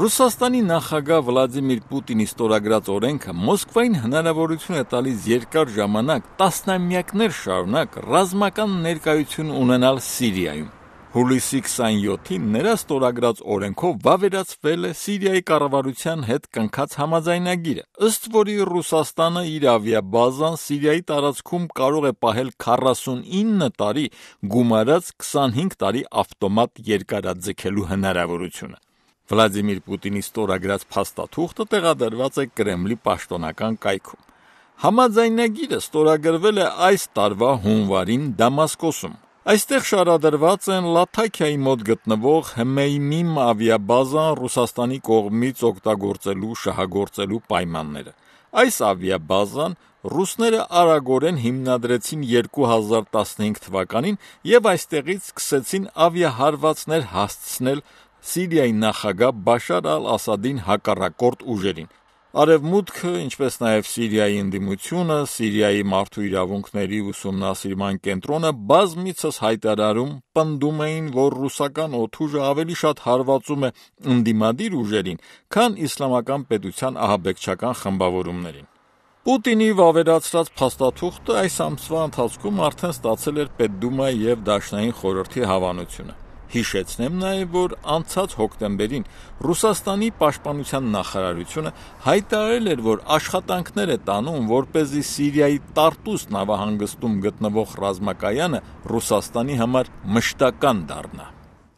Ռուսաստանի նախագահ Վլադիմիր Պուտինի ստորագրած օրենքը Մոսկվային հնարավորություն է տալիս երկար ժամանակ տասնամյակներ շարունակ ռազմական ներկայություն ունենալ Սիրիայում։ Հուլիսի 27-ին նրա ստորագրած օրենքով վավերացվել է Սիրիայի կառավարության հետ կնքած համաձայնագիրը, ըստ որի Ռուսաստանը իր ավիաբազան Սիրիայի տարածքում կարող է պահել 49 տարի գումարած 25 տարի ավտոմատ երկարաձգելու հնարավորությունը։ Վլադիմիր Պուտինի ստորագրած փաստաթուղթը տեղադրված է Կրեմլի պաշտոնական կայքում։ Համաձայնագիրը ստորագրվել է այս տարվա հունվարին Դամասկոսում։ Այստեղ շարադրված են Լաթաքիայի մոտ գտնվող Հմեյմիմ ավիաբազան Ռուսաստանի կողմից օգտագործելու շահագործելու պայմանները։ Այս ավիաբազան ռուսները արագորեն հիմնադրեցին 2015 թվականին եւ այստեղից սկսեցին ավիահարվածներ հասցնել Սիրիայի նախագահ Բաշար Ալ-Ասադին հակառակորդ ուժերին։ Արևմուտքը, ինչպես նաև Սիրիայի ընդդիմությունը, Սիրիայի մարդու իրավունքների ուսումնասիրման կենտրոնը բազմիցս հայտարարում պնդում էին, որ ռուսական օթուժը ավելի շատ հարվածում է ընդդիմադիր ուժերին, քան իսլամական պետության ահաբեկչական խմբավորումներին։ Պուտինի վավերացրած փաստաթուղթը այս ամսվա ընթացքում արդեն ստացել էր Պետդումայի եւ Դաշնային խորհրդի հավանությունը։ Հիշեցնեմ նաև, որ անցած հոկտեմբերին Ռուսաստանի պաշտպանության նախարարությունը հայտարարել էր, որ աշխատանքներ է տանում, որ เป զի Սիրիայի Տարտուս նավահանգստում գտնվող ռազմակայանը Ռուսաստանի համար մշտական դառնա։